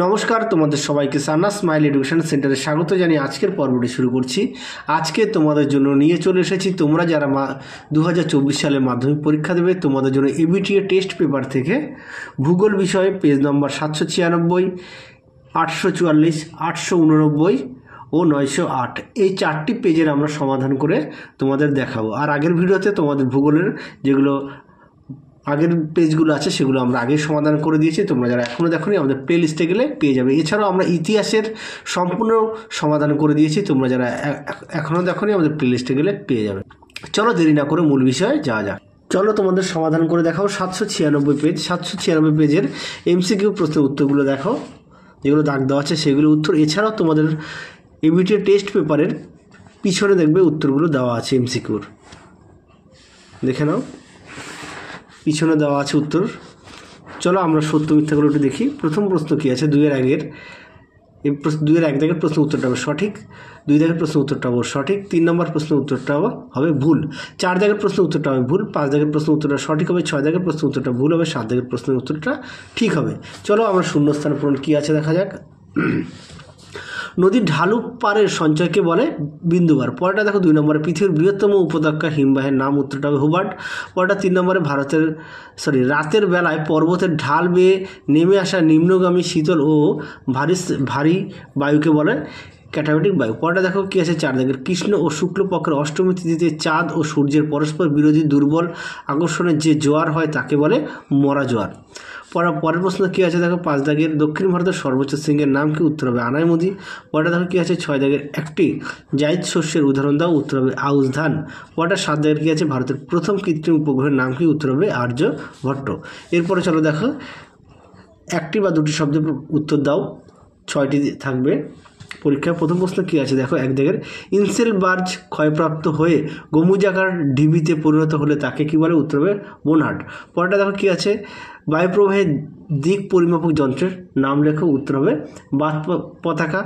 নমস্কার তোমাদের সবাইকে সান্না স্মাইল এডুকেশন সেন্টারে স্বাগত জানিয়ে আজকের পর্বটি শুরু করছি আজকে তোমাদের জন্য নিয়ে চলে এসেছি তোমরা যারা মা দু সালের মাধ্যমিক পরীক্ষা দেবে তোমাদের জন্য এবিটিএ টেস্ট পেপার থেকে ভূগোল বিষয়ে পেজ নম্বর সাতশো ছিয়ানব্বই আটশো চুয়াল্লিশ আটশো উননব্বই ও নয়শো আট এই চারটি পেজের আমরা সমাধান করে তোমাদের দেখাবো আর আগের ভিডিওতে তোমাদের ভূগোলের যেগুলো আগের পেজগুলো আছে সেগুলো আমরা আগে সমাধান করে দিয়েছি তোমরা যারা এখনও দেখোনি আমাদের প্লে লিস্টে গেলে পেয়ে যাবে এছাড়াও আমরা ইতিহাসের সম্পূর্ণ সমাধান করে দিয়েছি তোমরা যারা এখনও দেখোনি আমাদের প্লে লিস্টে গেলে পেয়ে যাবে চলো দেরি না করে মূল বিষয়ে যাওয়া যাক চলো তোমাদের সমাধান করে দেখাও সাতশো ছিয়ানব্বই পেজ সাতশো ছিয়ানব্বই পেজের এমসিকিউ প্রশ্নের উত্তরগুলো দেখাও যেগুলো দাগ দেওয়া আছে সেগুলো উত্তর এছাড়াও তোমাদের এবিটিএ টেস্ট পেপারের পিছনে দেখবে উত্তরগুলো দেওয়া আছে এমসিকিউর দেখে নাও পিছনে দেওয়া আছে উত্তর চলো আমরা সত্য মিথ্যাগুলো একটু দেখি প্রথম প্রশ্ন কী আছে দুইয়ের আগের এই প্রশ্ন দুইয়ের এক দাগের প্রশ্ন উত্তরটা হবে সঠিক দুই দাগের প্রশ্ন উত্তরটা হবে সঠিক তিন নম্বর প্রশ্ন উত্তরটা হবে ভুল চার দাগের প্রশ্ন উত্তরটা হবে ভুল পাঁচ দাগের প্রশ্ন উত্তরটা সঠিক হবে ছয় দাগের প্রশ্ন উত্তরটা ভুল হবে সাত দাগের প্রশ্নের উত্তরটা ঠিক হবে চলো আমরা শূন্যস্থান পূরণ কী আছে দেখা যাক নদীর ঢালু পাড়ের সঞ্চয়কে বলে বিন্দুবার পরেটা দেখো দুই নম্বরে পৃথিবীর বৃহত্তম উপত্যকা হিমবাহের নাম উত্তরটা হবে হুবার্ট পরেটা তিন নম্বরে ভারতের সরি রাতের বেলায় পর্বতের ঢাল বেয়ে নেমে আসা নিম্নগামী শীতল ও ভারী ভারী বায়ুকে বলে ক্যাটাবেটিক বায়ু পরটা দেখো কী আছে চার দিকের কৃষ্ণ ও শুক্লপক্ষের অষ্টমী তিথিতে চাঁদ ও সূর্যের পরস্পর বিরোধী দুর্বল আকর্ষণের যে জোয়ার হয় তাকে বলে মরা জোয়ার পরের প্রশ্ন কী আছে দেখো পাঁচ দাগের দক্ষিণ ভারতের সর্বোচ্চ সিংহের নাম কি উত্তর হবে আনাই মোদি পরটা দেখো কী আছে ছয় দাগের একটি জায়দ শস্যের উদাহরণ দাও উত্তর হবে আউস ধান পরটা সাত দাগের কী আছে ভারতের প্রথম কৃত্রিম উপগ্রহের নাম কি উত্তর হবে আর্যভট্ট এরপরে চলো দেখো একটি বা দুটি শব্দের উত্তর দাও ছয়টি থাকবে পরীক্ষার প্রথম প্রশ্ন কী আছে দেখো এক ইনসেল বার্জ ক্ষয়প্রাপ্ত হয়ে গমুজাকার ঢিবিতে পরিণত হলে তাকে কী বলে উত্তর হবে বোনহাট পরেরটা দেখো কী আছে বায়ুপ্রবাহের দিক পরিমাপক যন্ত্রের নাম লেখো উত্তর হবে বাত পতাকা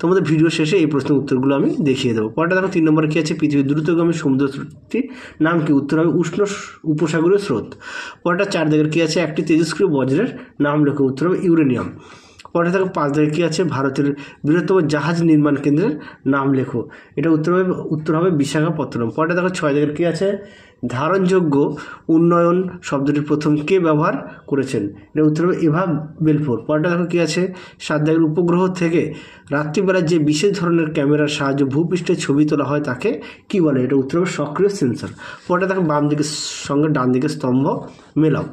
তোমাদের ভিডিও শেষে এই প্রশ্নের উত্তরগুলো আমি দেখিয়ে দেবো পরেটা দেখো তিন নম্বরে কী আছে পৃথিবীর দ্রুতগামী সমুদ্র স্রোতটির নাম কি উত্তর হবে উষ্ণ উপসাগরীয় স্রোত পরেটা চার দিকের কী আছে একটি তেজস্ক্রিয় বজ্রের নাম লেখো উত্তর হবে ইউরেনিয়াম পরে থাকবে পাঁচ দিকে কী আছে ভারতের বৃহত্তম জাহাজ নির্মাণ কেন্দ্রের নাম লেখো এটা উত্তর হবে উত্তর হবে বিশাখাপত্তনম পরে দেখো ছয় দিকের কী আছে ধারণযোগ্য উন্নয়ন শব্দটি প্রথম কে ব্যবহার করেছেন এটা উত্তর হবে এভা বেলফোর পরেটা দেখো কী আছে সাত দাগের উপগ্রহ থেকে রাত্রিবেলায় যে বিশেষ ধরনের ক্যামেরার সাহায্যে ভূপৃষ্ঠে ছবি তোলা হয় তাকে কী বলে এটা উত্তর হবে সক্রিয় সেন্সর পরেটা দেখো বাম দিকের সঙ্গে ডান দিকে স্তম্ভ মেলাও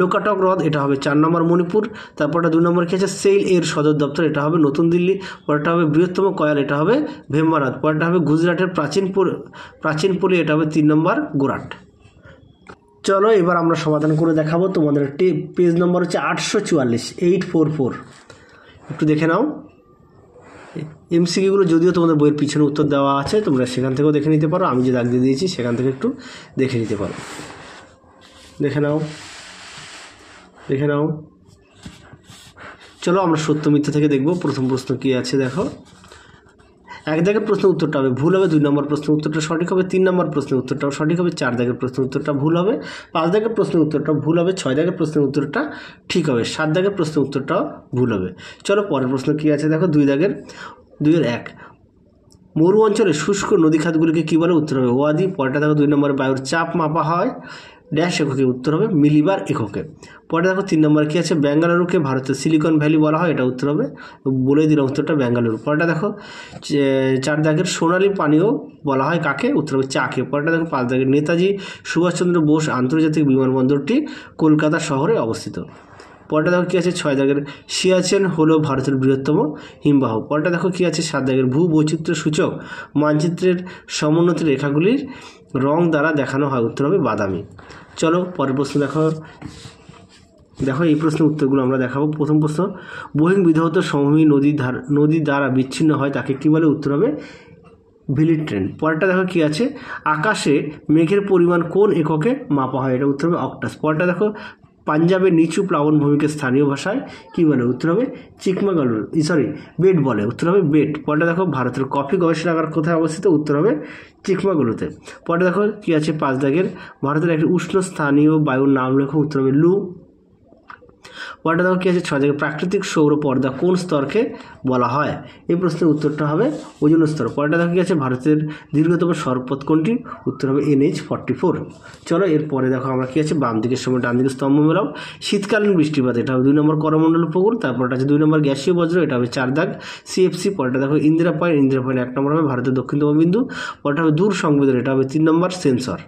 লোকাটক হ্রদ এটা হবে চার নম্বর মণিপুর তারপরটা দুই নম্বর খেয়েছে সেইল এর সদর দপ্তর এটা হবে নতুন দিল্লি পরেরটা হবে বৃহত্তম কয়াল এটা হবে ভেম্বারাত পরেরটা হবে গুজরাটের প্রাচীনপুর প্রাচীনপুরি এটা হবে তিন নম্বর গোরাট চলো এবার আমরা সমাধান করে দেখাবো তোমাদের পেজ নম্বর হচ্ছে আটশো চুয়াল্লিশ এইট ফোর ফোর একটু দেখে নাও এমসিকিগুলো যদিও তোমাদের বইয়ের পিছনে উত্তর দেওয়া আছে তোমরা সেখান থেকেও দেখে নিতে পারো আমি যে দাগ দিয়ে দিয়েছি সেখান থেকে একটু দেখে নিতে পারো দেখে নাও দেখে নাও চলো আমরা সত্য মিথ্যা থেকে দেখব প্রথম প্রশ্ন কী আছে দেখো এক দাগের প্রশ্ন উত্তরটা হবে ভুল হবে দুই নম্বর প্রশ্ন উত্তরটা সঠিক হবে তিন নম্বর প্রশ্নের উত্তরটাও সঠিক হবে চার দাগের প্রশ্ন উত্তরটা ভুল হবে পাঁচ দাগের প্রশ্নের উত্তরটা ভুল হবে ছয় দাগের প্রশ্নের উত্তরটা ঠিক হবে সাত দাগের প্রশ্ন উত্তরটাও ভুল হবে চলো পরের প্রশ্ন কী আছে দেখো দুই দাগের দুইয়ের এক মরু অঞ্চলে শুষ্ক নদী খাতগুলিকে কী বলে উত্তর হবে ওয়াদি পরেরটা দেখো দুই নম্বরে বায়ুর চাপ মাপা হয় ড্যাশ এককে উত্তর হবে মিলিবার এককে পরে দেখো তিন নম্বর কী আছে ব্যাঙ্গালুরুকে ভারতের সিলিকন ভ্যালি বলা হয় এটা উত্তর হবে বলে দিলাম উত্তরটা ব্যাঙ্গালুরু পরেটা দেখো চার দাগের সোনালি পানীয় বলা হয় কাকে উত্তর হবে চাকে পরেটা দেখো পাঁচ দাগের নেতাজি সুভাষচন্দ্র বোস আন্তর্জাতিক বিমানবন্দরটি কলকাতা শহরে অবস্থিত পরটা দেখো কী আছে ছয় দাগের সিয়াচেন হলো ভারতের বৃহত্তম হিমবাহ পরটা দেখো কী আছে সাত দাগের ভূ বৈচিত্র্য সূচক মানচিত্রের সমোন্নতি রেখাগুলির রং দ্বারা দেখানো হয় উত্তর হবে বাদামি চলো পরের প্রশ্ন দেখো দেখো এই প্রশ্নের উত্তরগুলো আমরা দেখাবো প্রথম প্রশ্ন বহিং বিধৌত সমভূমি নদীর ধার নদীর দ্বারা বিচ্ছিন্ন হয় তাকে কী বলে উত্তর হবে ভিলি ট্রেন পরেরটা দেখো কি আছে আকাশে মেঘের পরিমাণ কোন এককে মাপা হয় এটা উত্তর হবে অক্টাস পরেরটা দেখো পাঞ্জাবের নিচু প্লাবনভূমিকে স্থানীয় ভাষায় কী বলে উত্তর হবে চিকমাগালুর সরি বেট বলে উত্তর হবে বেট পরে দেখো ভারতের কফি গবেষণাগার কোথায় অবস্থিত উত্তর হবে চিকমাগুলোতে পরে দেখো কী আছে পাঁচ দাগের ভারতের একটি উষ্ণ স্থানীয় বায়ুর নাম লেখো উত্তর হবে লু ওয়াটা দেখো কী আছে ছয় থেকে প্রাকৃতিক সৌর পর্দা কোন স্তরকে বলা হয় এই প্রশ্নের উত্তরটা হবে ওজন স্তর পরেরটা দেখো কী আছে ভারতের দীর্ঘতম সরপথ কোনটি উত্তর হবে এনএইচ ফর্টি ফোর চলো এরপরে দেখো আমরা কী আছে বাম দিকের সময় ডান দিকের স্তম্ভ মেলাও শীতকালীন বৃষ্টিপাত এটা হবে দুই নম্বর করমণ্ডল উপকূল তারপরটা আছে দুই নম্বর গ্যাসীয় বজ্র এটা হবে চার দাগ সিএফসি পরেটা দেখো ইন্দিরা পয়েন্ট ইন্দিরা পয়েন্ট এক নম্বর হবে ভারতের দক্ষিণতম বিন্দু পরেটা হবে দূর সংবেদন এটা হবে তিন নম্বর সেন্সর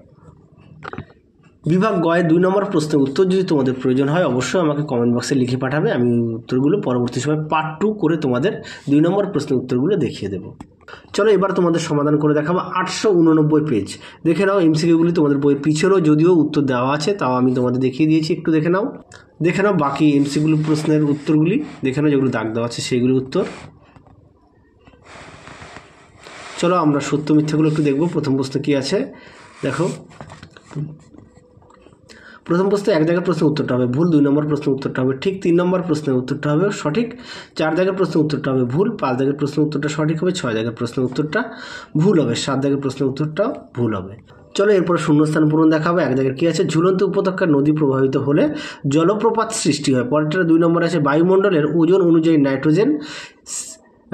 বিভাগ গয় দুই নম্বর প্রশ্নের উত্তর যদি তোমাদের প্রয়োজন হয় অবশ্যই আমাকে কমেন্ট বক্সে লিখে পাঠাবে আমি উত্তরগুলো পরবর্তী সময় পার্ট টু করে তোমাদের দুই নম্বর প্রশ্নের উত্তরগুলো দেখিয়ে দেবো চলো এবার তোমাদের সমাধান করে দেখাবো আটশো উননব্বই পেজ দেখে নাও এমসিকিউগুলি তোমাদের বই পিছনেও যদিও উত্তর দেওয়া আছে তাও আমি তোমাদের দেখিয়ে দিয়েছি একটু দেখে নাও দেখে নাও বাকি এমসিগুলো প্রশ্নের উত্তরগুলি দেখে নাও যেগুলো দাগ দেওয়া আছে সেইগুলি উত্তর চলো আমরা সত্য মিথ্যাগুলো একটু দেখবো প্রথম প্রশ্ন কী আছে দেখো প্রথম প্রশ্ন এক জায়গায় প্রশ্নের উত্তরটা হবে ভুল দুই নম্বর প্রশ্নের উত্তরটা হবে ঠিক তিন নম্বর প্রশ্নের উত্তরটা হবে সঠিক চার জায়গায় প্রশ্নের উত্তরটা হবে ভুল পাঁচ জায়গায় প্রশ্নের উত্তরটা সঠিক হবে ছয় জায়গায় প্রশ্নের উত্তরটা ভুল হবে সাত জায়গায় প্রশ্নের উত্তরটাও ভুল হবে চলো এরপর শূন্যস্থান পূরণ দেখাবো এক জায়গায় কী আছে ঝুলন্ত উপত্যকার নদী প্রবাহিত হলে জলপ্রপাত সৃষ্টি হয় পরেরটা দুই নম্বর আছে বায়ুমণ্ডলের ওজন অনুযায়ী নাইট্রোজেন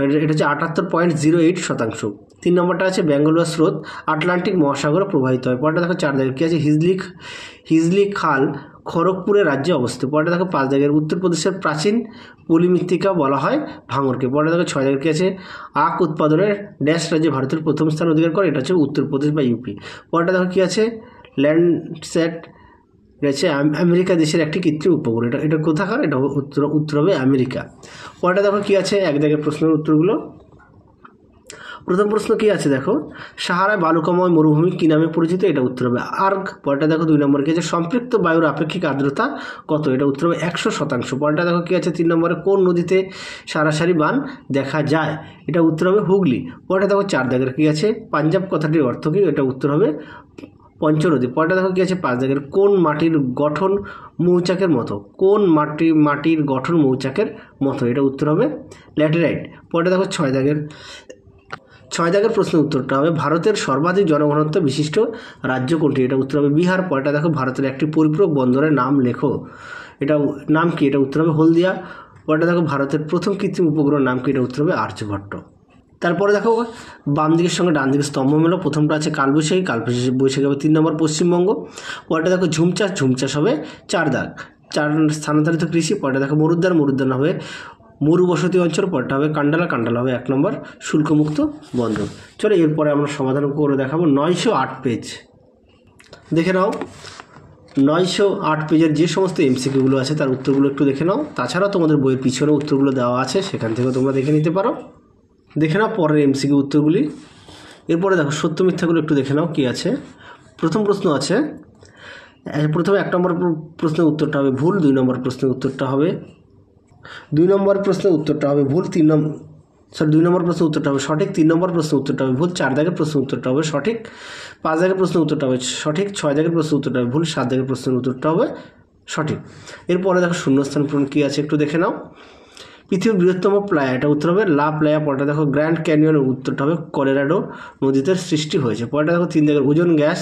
এটা হচ্ছে আটাত্তর পয়েন্ট জিরো এইট শতাংশ তিন নম্বরটা আছে ব্যাঙ্গালোর স্রোত আটলান্টিক মহাসাগরে প্রবাহিত হয় পরটা দেখো চার দাগের কী আছে হিজলি হিজলি খাল খড়গপুরের রাজ্যে অবস্থিত পরটা দেখো পাঁচ জায়গায় উত্তরপ্রদেশের প্রাচীন পলিমৃত্তিকা বলা হয় ভাঙরকে পরটা দেখো ছয় দাগের কী আছে আখ উৎপাদনের ড্যাশ রাজ্যে ভারতের প্রথম স্থান অধিকার করে এটা হচ্ছে উত্তরপ্রদেশ বা ইউপি পরটা দেখো কী আছে ল্যান্ডসেট রয়েছে আমেরিকা দেশের একটি কৃত্রিম উপগ্রহ এটা এটা কোথাকার এটা উত্তর উত্তর হবে আমেরিকা ওটা দেখো কী আছে এক দেখে প্রশ্নের উত্তরগুলো প্রথম প্রশ্ন কী আছে দেখো সাহারায় বালুকাময় মরুভূমি কী নামে পরিচিত এটা উত্তর হবে আর্গ পরেটা দেখো দুই নম্বরে কী আছে সম্পৃক্ত বায়ুর আপেক্ষিক আর্দ্রতা কত এটা উত্তর হবে একশো শতাংশ পরেটা দেখো কী আছে তিন নম্বরে কোন নদীতে সারাসারি বান দেখা যায় এটা উত্তর হবে হুগলি পরেটা দেখো চার দাগের কী আছে পাঞ্জাব কথাটির অর্থ কী এটা উত্তর হবে পঞ্চনদী পরেরটা দেখো কী আছে পাঁচ দাগের কোন মাটির গঠন মৌচাকের মতো কোন মাটি মাটির গঠন মৌচাকের মতো এটা উত্তর হবে ল্যাটেরাইট পরেরটা দেখো ছয় দাগের ছয় দাগের প্রশ্নের উত্তরটা হবে ভারতের সর্বাধিক জনঘনত্ব বিশিষ্ট রাজ্য কোনটি এটা উত্তর হবে বিহার পরেটা দেখো ভারতের একটি পরিপূরক বন্দরের নাম লেখো এটা নাম কি এটা উত্তর হবে হলদিয়া পরটা দেখো ভারতের প্রথম কৃত্রিম উপগ্রহের নাম কি এটা উত্তর হবে আর্যভট্ট তারপরে দেখো বাম দিকের সঙ্গে ডান দিকের স্তম্ভ মেলো প্রথমটা আছে কালবৈশাখী কালবৈশাখী বৈশাখী হবে তিন নম্বর পশ্চিমবঙ্গ পরেটা দেখো ঝুমচাষ ঝুমচাষ হবে চার দাগ চার স্থানান্তরিত কৃষি পরেটা দেখো মরুদ্যান মরুদ্যান হবে মরু বসতি অঞ্চল পরটা হবে কান্ডালা কান্ডালা হবে এক নম্বর শুল্কমুক্ত বন্ধ চলো এরপরে আমরা সমাধান করে দেখাবো নয়শো আট পেজ দেখে নাও নয়শো আট পেজের যে সমস্ত এমসিকিউগুলো আছে তার উত্তরগুলো একটু দেখে নাও তাছাড়া তোমাদের বইয়ের পিছনে উত্তরগুলো দেওয়া আছে সেখান থেকেও তোমরা দেখে নিতে পারো দেখে নাও পরের এমসিকিউ উত্তরগুলি এরপরে দেখো সত্য মিথ্যাগুলো একটু দেখে নাও কী আছে প্রথম প্রশ্ন আছে প্রথমে এক নম্বর প্রশ্নের উত্তরটা হবে ভুল দুই নম্বর প্রশ্নের উত্তরটা হবে দুই নম্বর প্রশ্নের উত্তরটা হবে ভুল তিন নম্বর সরি দুই নম্বর প্রশ্নের উত্তরটা হবে সঠিক তিন নম্বর প্রশ্নের উত্তরটা হবে ভুল চার দাগের প্রশ্নের উত্তরটা হবে সঠিক পাঁচ দাগের প্রশ্নের উত্তরটা হবে সঠিক ছয় দাগের প্রশ্নের উত্তরটা হবে ভুল সাত দাগের প্রশ্নের উত্তরটা হবে সঠিক এরপরে দেখো শূন্যস্থান পূরণ কী আছে একটু দেখে নাও পৃথিবীর বৃহত্তম প্লায়া এটা উত্তর হবে লা প্লায়া পরটা দেখো গ্র্যান্ড ক্যানিয়নের উত্তরটা হবে কলেরাডো নদীতে সৃষ্টি হয়েছে পরটা দেখো তিন দাগের ওজন গ্যাস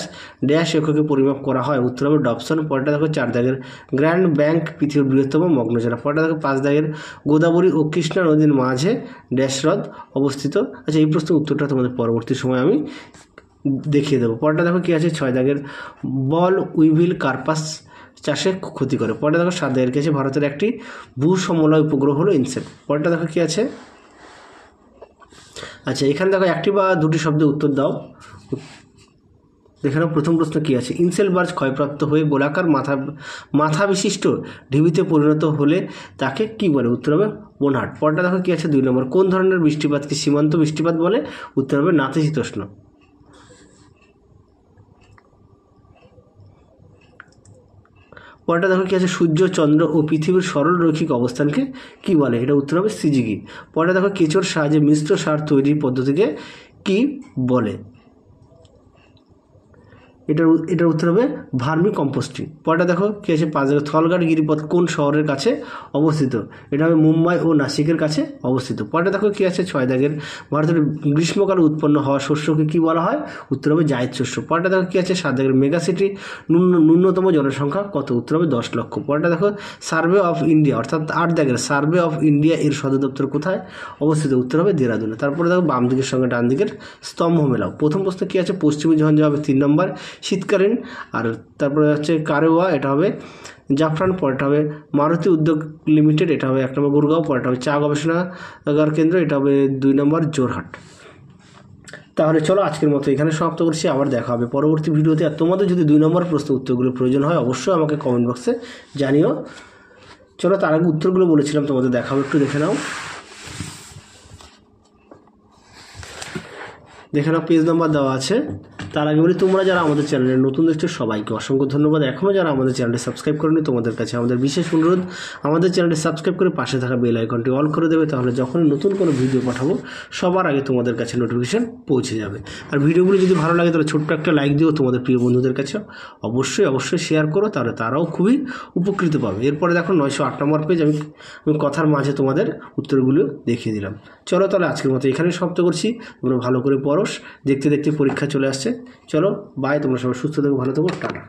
ড্যাশ এককে পরিমাপ করা হয় উত্তর হবে ডপসন পরটা দেখো চার দাগের গ্র্যান্ড ব্যাংক পৃথিবীর বৃহত্তম মগ্নজলা পরটা দেখো পাঁচ দাগের গোদাবরী ও কৃষ্ণা নদীর মাঝে ড্যাশ হ্রদ অবস্থিত আচ্ছা এই প্রশ্নের উত্তরটা তোমাদের পরবর্তী সময় আমি দেখিয়ে দেবো পরটা দেখো কী আছে ছয় দাগের বল উইভিল কার্পাস চাষে ক্ষতি করে পরে দেখো সাদে এর ভারতের একটি ভূসমলয় উপগ্রহ হলো ইনসেপ্ট পরেটা দেখো কী আছে আচ্ছা এখানে দেখো একটি বা দুটি শব্দে উত্তর দাও এখানে প্রথম প্রশ্ন কী আছে ইনসেল বার্জ ক্ষয়প্রাপ্ত হয়ে গোলাকার মাথা মাথা বিশিষ্ট ঢিবিতে পরিণত হলে তাকে কি বলে উত্তর হবে বোনহাট পরটা দেখো কী আছে দুই নম্বর কোন ধরনের বৃষ্টিপাতকে সীমান্ত বৃষ্টিপাত বলে উত্তর হবে নাতিশীতোষ্ণ পরেরটা দেখো কী আছে সূর্য চন্দ্র ও পৃথিবীর সরল রৈখিক অবস্থানকে কি বলে এটা উত্তর হবে সিজিগি পরেরটা দেখো কেঁচোর সাহায্যে মিশ্র সার তৈরির পদ্ধতিকে কি বলে এটার এটার উত্তর হবে ভার্মি কম্পোস্টিং পরেটা দেখো কী আছে পাঁচ দেখো থলগাড় গিরিপথ কোন শহরের কাছে অবস্থিত এটা হবে মুম্বাই ও নাসিকের কাছে অবস্থিত পরেটা দেখো কী আছে ছয় দাগের ভারতের গ্রীষ্মকালে উৎপন্ন হওয়া শস্যকে কী বলা হয় উত্তর হবে জায়দ শস্য পরেটা দেখো কী আছে সাত দাগের মেগাসিটি ন্যূনতম জনসংখ্যা কত উত্তর হবে দশ লক্ষ পরেটা দেখো সার্ভে অফ ইন্ডিয়া অর্থাৎ আট দাগের সার্ভে অফ ইন্ডিয়া এর সদর দপ্তর কোথায় অবস্থিত উত্তর হবে দেরাদুনে তারপরে দেখো বাম দিকের সঙ্গে ডান দিকের স্তম্ভ মেলাও প্রথম প্রশ্ন কী আছে পশ্চিমী ঝঞ্ঝা হবে তিন নম্বর শীতকালীন আর তারপরে হচ্ছে কারেওয়া এটা হবে জাফরান পরেরটা হবে মারুতি উদ্যোগ লিমিটেড এটা হবে এক নম্বর গুরগাঁও পরেরটা হবে চা গবেষণাগার কেন্দ্র এটা হবে দুই নম্বর জোরহাট তাহলে চলো আজকের মতো এখানে সমাপ্ত করছি আবার দেখা হবে পরবর্তী ভিডিওতে আর তোমাদের যদি দুই নম্বর প্রশ্ন উত্তরগুলো প্রয়োজন হয় অবশ্যই আমাকে কমেন্ট বক্সে জানিও চলো তার আগে উত্তরগুলো বলেছিলাম তোমাদের দেখাবো একটু দেখে নাও দেখে নাও পেজ নাম্বার দেওয়া আছে তার আগে বলি তোমরা যারা আমাদের চ্যানেলে নতুন দেখছো সবাইকে অসংখ্য ধন্যবাদ এখনও যারা আমাদের চ্যানেলটি সাবস্ক্রাইব করেনি তোমাদের কাছে আমাদের বিশেষ অনুরোধ আমাদের চ্যানেলটি সাবস্ক্রাইব করে পাশে থাকা বেল আইকনটি অল করে দেবে তাহলে যখন নতুন কোনো ভিডিও পাঠাবো সবার আগে তোমাদের কাছে নোটিফিকেশান পৌঁছে যাবে আর ভিডিওগুলো যদি ভালো লাগে তাহলে ছোট্ট একটা লাইক দিও তোমাদের প্রিয় বন্ধুদের কাছে অবশ্যই অবশ্যই শেয়ার করো তাহলে তারাও খুবই উপকৃত পাবে এরপরে দেখো নয়শো আট নম্বর পেজ আমি আমি কথার মাঝে তোমাদের উত্তরগুলো দেখিয়ে দিলাম চলো তাহলে আজকের মতো এখানে সমাপ্ত করছি তোমরা ভালো করে পরশ দেখতে দেখতে পরীক্ষা চলে আসছে চলো বাই তোমরা সবাই সুস্থ থেকো ভালো থেকো টাটা